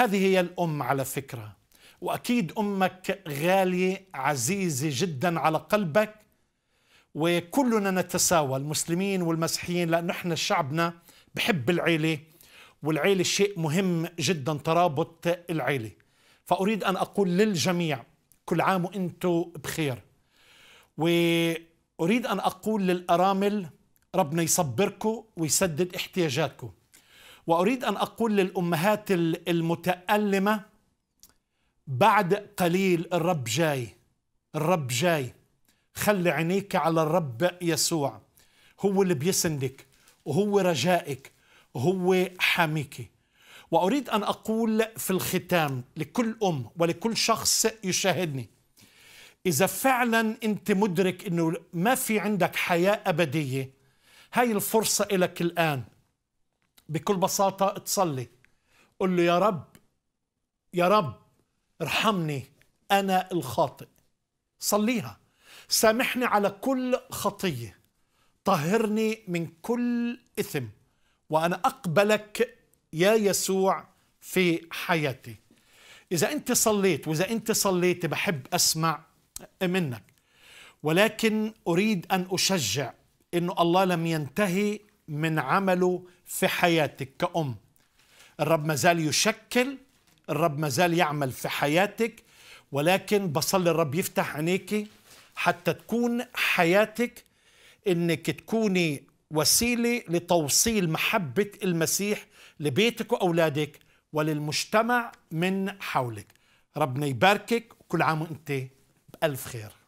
هذه هي الام على فكره واكيد امك غاليه عزيزه جدا على قلبك وكلنا نتساوى المسلمين والمسيحيين لانه احنا شعبنا بحب العيله والعيله شيء مهم جدا ترابط العيله فاريد ان اقول للجميع كل عام وانتم بخير واريد ان اقول للارامل ربنا يصبركم ويسدد احتياجاتكم واريد ان اقول للامهات المتالمه بعد قليل الرب جاي الرب جاي خلي عينيك على الرب يسوع هو اللي بيسندك وهو رجائك وهو حاميك واريد ان اقول في الختام لكل ام ولكل شخص يشاهدني اذا فعلا انت مدرك انه ما في عندك حياه ابديه هاي الفرصه لك الان بكل بساطة تصلي قل له يا رب يا رب ارحمني أنا الخاطئ صليها سامحني على كل خطية طهرني من كل إثم وأنا أقبلك يا يسوع في حياتي إذا أنت صليت وإذا أنت صليت بحب أسمع منك ولكن أريد أن أشجع أنه الله لم ينتهي من عمله في حياتك كأم الرب مازال يشكل الرب مازال يعمل في حياتك ولكن بصلي الرب يفتح عينيك حتى تكون حياتك انك تكوني وسيله لتوصيل محبه المسيح لبيتك واولادك وللمجتمع من حولك ربنا يباركك وكل عام وانت بالف خير